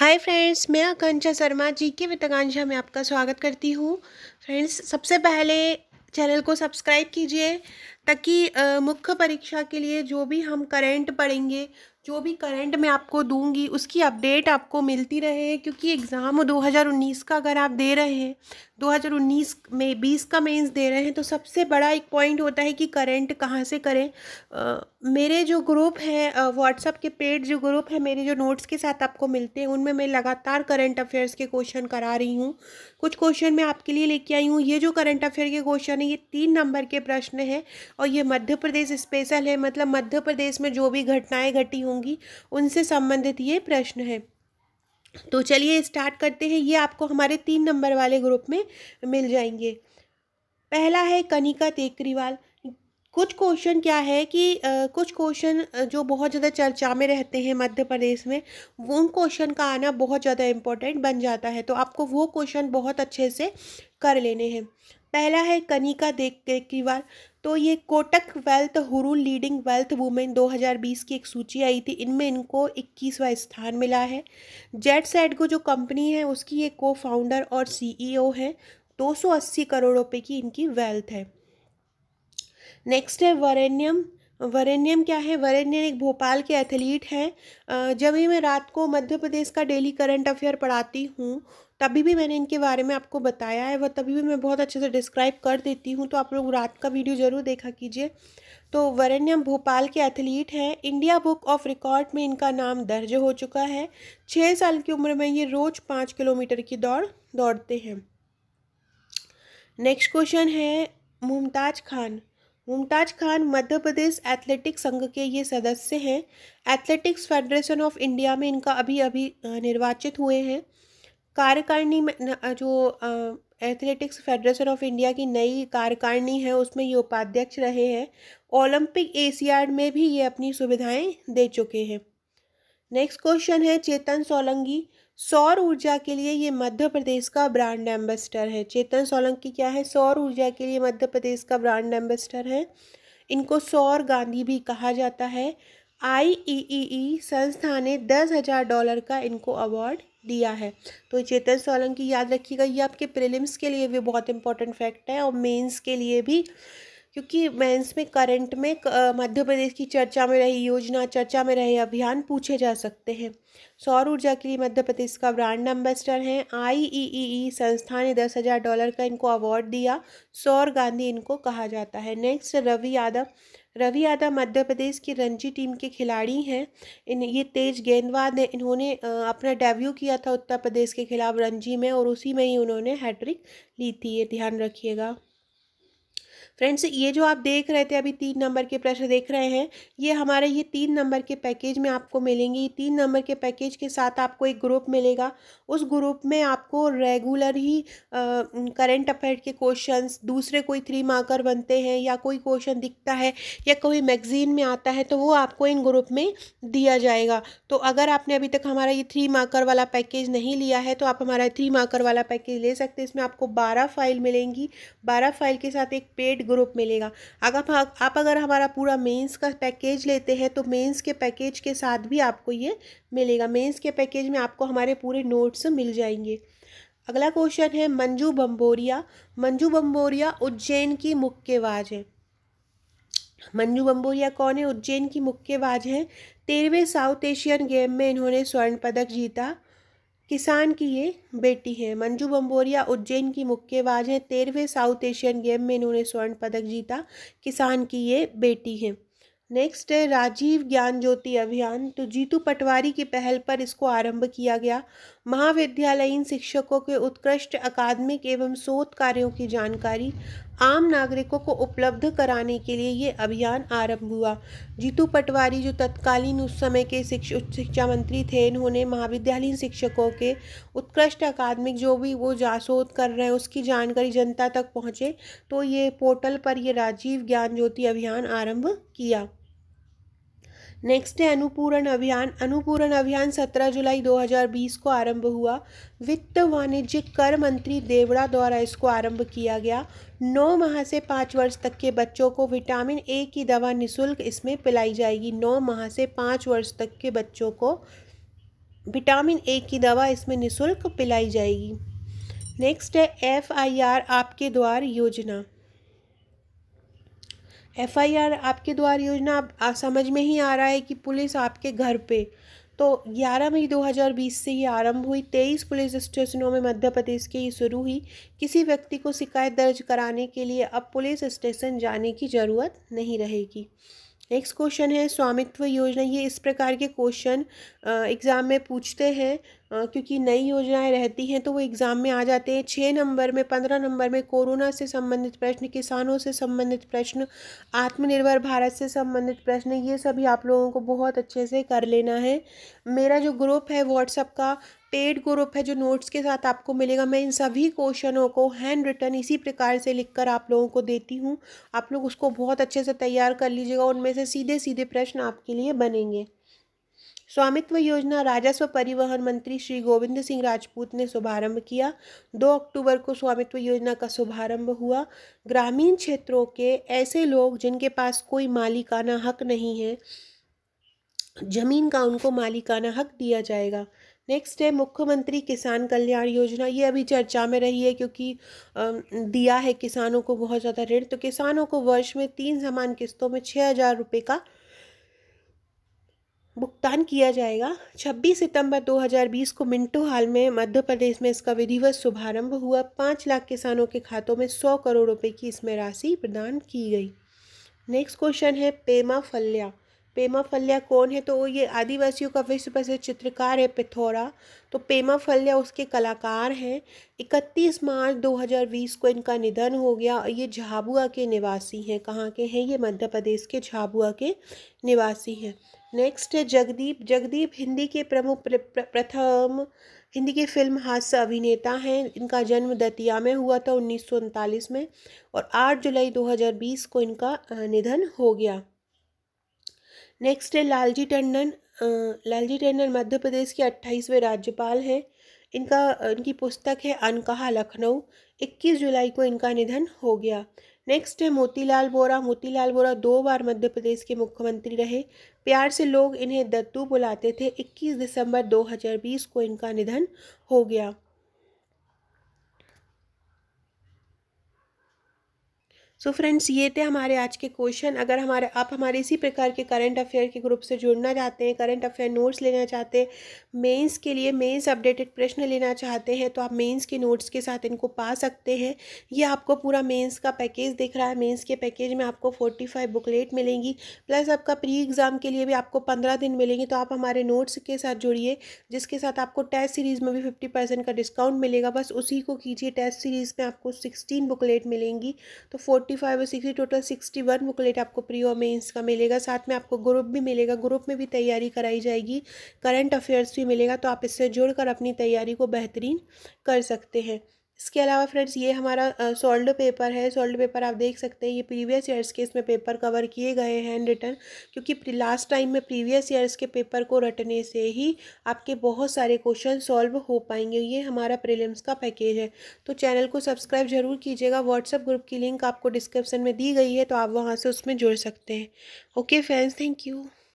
hi friends मैं आकांक्षा शर्मा जी के वित्ताकांक्षा में आपका स्वागत करती हूँ फ्रेंड्स सबसे पहले चैनल को सब्सक्राइब कीजिए ताकि मुख्य परीक्षा के लिए जो भी हम करंट पढ़ेंगे जो भी करंट मैं आपको दूंगी उसकी अपडेट आपको मिलती रहे क्योंकि एग्ज़ाम 2019 का अगर आप दे रहे हैं 2019 में 20 का मेंस दे रहे हैं तो सबसे बड़ा एक पॉइंट होता है कि करंट कहाँ से करें आ, मेरे जो ग्रुप हैं व्हाट्सअप के पेड जो ग्रुप है मेरे जो नोट्स के साथ आपको मिलते हैं उनमें मैं लगातार करंट अफेयर्स के क्वेश्चन करा रही हूँ कुछ क्वेश्चन मैं आपके लिए लेके आई हूँ ये जो करंट अफेयर के क्वेश्चन है ये तीन नंबर के प्रश्न हैं और ये मध्य प्रदेश स्पेशल है मतलब मध्य प्रदेश में जो भी घटनाएँ घटी होंगी उनसे संबंधित ये प्रश्न है तो चलिए स्टार्ट करते हैं ये आपको हमारे तीन नंबर वाले ग्रुप में मिल जाएंगे पहला है कनिका तेकरीवाल कुछ क्वेश्चन क्या है कि आ, कुछ क्वेश्चन जो बहुत ज़्यादा चर्चा में रहते हैं मध्य प्रदेश में वो उन क्वेश्चन का आना बहुत ज़्यादा इम्पोर्टेंट बन जाता है तो आपको वो क्वेश्चन बहुत अच्छे से कर लेने हैं पहला है कनिका केकरीवाल तो ये Kotak wealth Hurun leading wealth women 2020 की एक सूची आई थी इनमें इनको 21वां स्थान मिला है जेट सेट को जो कंपनी है उसकी ये को फाउंडर और सीईओ e हैं 280 करोड़ रुपए की इनकी वेल्थ है नेक्स्ट है वरेन्यम वरेन्यम क्या है वरेन्यम एक भोपाल के एथलीट हैं जब ही मैं रात को मध्य प्रदेश का डेली करंट अफेयर पढ़ाती हूँ तभी भी मैंने इनके बारे में आपको बताया है वह तभी भी मैं बहुत अच्छे से डिस्क्राइब कर देती हूँ तो आप लोग रात का वीडियो ज़रूर देखा कीजिए तो वरण्यम भोपाल के एथलीट हैं इंडिया बुक ऑफ रिकॉर्ड में इनका नाम दर्ज हो चुका है छः साल की उम्र में ये रोज़ पाँच किलोमीटर की दौड़ दौड़ते हैं नेक्स्ट क्वेश्चन है मुमताज खान मुमताज खान मध्य प्रदेश एथलेटिक्स संघ के ये सदस्य हैं एथलेटिक्स फेडरेशन ऑफ इंडिया में इनका अभी अभी निर्वाचित हुए हैं कार्यकारिणी में जो एथलेटिक्स फेडरेशन ऑफ इंडिया की नई कार्यकारिणी है उसमें ये उपाध्यक्ष रहे हैं ओलंपिक एशियाड में भी ये अपनी सुविधाएं दे चुके हैं नेक्स्ट क्वेश्चन है चेतन सोलंगी सौर ऊर्जा के लिए ये मध्य प्रदेश का ब्रांड एम्बेसडर है चेतन सोलंकी क्या है सौर ऊर्जा के लिए मध्य प्रदेश का ब्रांड एम्बेसडर है इनको सौर गांधी भी कहा जाता है आई ई ई संस्था ने दस हज़ार डॉलर का इनको अवार्ड दिया है तो चेतन सोलंकी याद रखिएगा ये आपके प्रीलिम्स के लिए भी बहुत इंपॉर्टेंट फैक्ट है और मेंस के लिए भी क्योंकि मेंस में करंट में मध्य प्रदेश की चर्चा में रही योजना चर्चा में रहे अभियान पूछे जा सकते हैं सौर ऊर्जा के लिए मध्य प्रदेश का ब्रांड एम्बेसडर हैं आईईई e e e संस्था ने दस हज़ार डॉलर का इनको अवार्ड दिया सौर गांधी इनको कहा जाता है नेक्स्ट रवि यादव रवि यादव मध्य प्रदेश की रणजी टीम के खिलाड़ी हैं इन ये तेज गेंदबाज हैं इन्होंने अपना डेब्यू किया था उत्तर प्रदेश के खिलाफ रणजी में और उसी में ही उन्होंने हैट्रिक ली थी ये ध्यान रखिएगा फ्रेंड्स ये जो आप देख रहे थे अभी तीन नंबर के प्रश्न देख रहे हैं ये हमारे ये तीन नंबर के पैकेज में आपको मिलेंगे तीन नंबर के पैकेज के साथ आपको एक ग्रुप मिलेगा उस ग्रुप में आपको रेगुलर ही करंट अफेयर के क्वेश्चन दूसरे कोई थ्री मार्कर बनते हैं या कोई क्वेश्चन दिखता है या कोई मैगजीन में आता है तो वो आपको इन ग्रुप में दिया जाएगा तो अगर आपने अभी तक हमारा ये थ्री मार्कर वाला पैकेज नहीं लिया है तो आप हमारा थ्री मार्कर वाला पैकेज ले सकते हैं इसमें आपको बारह फाइल मिलेंगी बारह फाइल के साथ एक पेड ग्रुप मिलेगा अगर आप अगर हमारा पूरा मेंस का पैकेज लेते हैं तो मेंस के पैकेज के साथ भी आपको ये मिलेगा मेंस के पैकेज में आपको हमारे पूरे नोट्स मिल जाएंगे अगला क्वेश्चन है मंजू बम्बोरिया मंजू बम्बोरिया उज्जैन की मुक्केबाज है मंजू बम्बोरिया कौन है उज्जैन की मुक्केबाज है तेरहवें साउथ एशियन गेम में इन्होंने स्वर्ण पदक जीता किसान की ये बेटी हैं मंजू बम्बोरिया उज्जैन की मुक्केबाज हैं तेरहवें साउथ एशियन गेम में इन्होंने स्वर्ण पदक जीता किसान की ये बेटी हैं नेक्स्ट है राजीव ज्ञान ज्योति अभियान तो जीतू पटवारी की पहल पर इसको आरंभ किया गया महाविद्यालयीन शिक्षकों के उत्कृष्ट अकादमिक एवं शोध कार्यों की जानकारी आम नागरिकों को उपलब्ध कराने के लिए ये अभियान आरंभ हुआ जीतू पटवारी जो तत्कालीन उस समय के शिक्ष उच्च शिक्षा मंत्री थे इन्होंने महाविद्यालयीन शिक्षकों के उत्कृष्ट अकादमिक जो भी वो जासोद कर रहे हैं उसकी जानकारी जनता तक पहुँचे तो ये पोर्टल पर ये राजीव ज्ञान ज्योति अभियान आरंभ किया नेक्स्ट है अनुपूरण अभियान अनुपूरण अभियान 17 जुलाई 2020 को आरंभ हुआ वित्त वाणिज्य कर मंत्री देवड़ा द्वारा इसको आरंभ किया गया नौ माह से पाँच वर्ष तक के बच्चों को विटामिन ए की दवा निशुल्क इसमें पिलाई जाएगी नौ माह से पाँच वर्ष तक के बच्चों को विटामिन ए की दवा इसमें निःशुल्क पिलाई जाएगी नेक्स्ट है एफ आपके द्वार योजना एफआईआर आपके द्वार योजना आप, आप समझ में ही आ रहा है कि पुलिस आपके घर पे तो 11 मई 2020 से ये आरंभ हुई 23 पुलिस स्टेशनों में मध्य प्रदेश के ये शुरू हुई किसी व्यक्ति को शिकायत दर्ज कराने के लिए अब पुलिस स्टेशन जाने की ज़रूरत नहीं रहेगी नेक्स्ट क्वेश्चन है स्वामित्व योजना ये इस प्रकार के क्वेश्चन एग्ज़ाम में पूछते हैं क्योंकि नई योजनाएं रहती हैं तो वो एग्ज़ाम में आ जाते हैं छः नंबर में पंद्रह नंबर में कोरोना से संबंधित प्रश्न किसानों से संबंधित प्रश्न आत्मनिर्भर भारत से संबंधित प्रश्न ये सभी आप लोगों को बहुत अच्छे से कर लेना है मेरा जो ग्रुप है व्हाट्सअप का पेड ग्रुप है जो नोट्स के साथ आपको मिलेगा मैं इन सभी क्वेश्चनों को हैंड रिटर्न इसी प्रकार से लिखकर आप लोगों को देती हूँ आप लोग उसको बहुत अच्छे से तैयार कर लीजिएगा उनमें से सीधे सीधे प्रश्न आपके लिए बनेंगे स्वामित्व योजना राजस्व परिवहन मंत्री श्री गोविंद सिंह राजपूत ने शुभारंभ किया दो अक्टूबर को स्वामित्व योजना का शुभारंभ हुआ ग्रामीण क्षेत्रों के ऐसे लोग जिनके पास कोई मालिकाना हक नहीं है जमीन का उनको मालिकाना हक दिया जाएगा नेक्स्ट है मुख्यमंत्री किसान कल्याण योजना ये अभी चर्चा में रही है क्योंकि दिया है किसानों को बहुत ज़्यादा ऋण तो किसानों को वर्ष में तीन समान किस्तों में छः हज़ार रुपये का भुगतान किया जाएगा 26 सितंबर 2020 को मिंटो हाल में मध्य प्रदेश में इसका विधिवत शुभारंभ हुआ पाँच लाख किसानों के खातों में सौ करोड़ रुपये की इसमें राशि प्रदान की गई नेक्स्ट क्वेश्चन है पेमा फल्या पेमा फल्या कौन है तो ये आदिवासियों का विश्व प्रसिद्ध चित्रकार है पिथौरा तो पेमा फल्या उसके कलाकार हैं 31 मार्च 2020 को इनका निधन हो गया और ये झाबुआ के निवासी हैं कहाँ के हैं ये मध्य प्रदेश के झाबुआ के निवासी हैं नेक्स्ट है जगदीप जगदीप हिंदी के प्रमुख प्रथम हिंदी के फिल्म हास्य अभिनेता हैं इनका जन्म दतिया में हुआ था उन्नीस में और आठ जुलाई दो को इनका निधन हो गया नेक्स्ट है लालजी टंडन लालजी टंडन मध्य प्रदेश के अट्ठाईसवें राज्यपाल हैं इनका इनकी पुस्तक है अनकहा लखनऊ 21 जुलाई को इनका निधन हो गया नेक्स्ट है मोतीलाल बोरा मोतीलाल बोरा दो बार मध्य प्रदेश के मुख्यमंत्री रहे प्यार से लोग इन्हें दत्तू बुलाते थे 21 दिसंबर 2020 को इनका निधन हो गया सो so फ्रेंड्स ये थे हमारे आज के क्वेश्चन अगर हमारे आप हमारे इसी प्रकार के करंट अफेयर के ग्रुप से जुड़ना चाहते हैं करंट अफेयर नोट्स लेना चाहते हैं मेंस के लिए मेंस अपडेटेड प्रश्न लेना चाहते हैं तो आप मेंस के नोट्स के साथ इनको पा सकते हैं ये आपको पूरा मेंस का पैकेज दिख रहा है मेंस के पैकेज में आपको फोर्टी फाइव बुकलेट मिलेंगी प्लस आपका प्री एग्ज़ाम के लिए भी आपको पंद्रह दिन मिलेंगे तो आप हमारे नोट्स के साथ जुड़िए जिसके साथ आपको टेस्ट सीरीज़ में भी फिफ्टी परसेंट का डिस्काउंट मिलेगा बस उसी को कीजिए टेस्ट सीरीज़ में आपको सिक्सटीन बुकलेट मिलेंगी तो फोर्टी फोर्टी फाइव और sixty total sixty one booklet आपको प्री और मेन्स का मिलेगा साथ में आपको ग्रुप भी मिलेगा ग्रुप में भी तैयारी कराई जाएगी करंट अफेयर्स भी मिलेगा तो आप इससे जुड़कर अपनी तैयारी को बेहतरीन कर सकते हैं इसके अलावा फ्रेंड्स ये हमारा सोल्ड पेपर है सोल्ड पेपर आप देख सकते हैं ये प्रीवियस ईयर्स के इसमें पेपर कवर किए गए हैं रिटर्न क्योंकि लास्ट टाइम में प्रीवियस ईयर्स के पेपर को रटने से ही आपके बहुत सारे क्वेश्चन सॉल्व हो पाएंगे ये हमारा प्रीलिम्स का पैकेज है तो चैनल को सब्सक्राइब जरूर कीजिएगा व्हाट्सएप ग्रुप की लिंक आपको डिस्क्रिप्सन में दी गई है तो आप वहाँ से उसमें जुड़ सकते हैं ओके फ्रेंड्स थैंक यू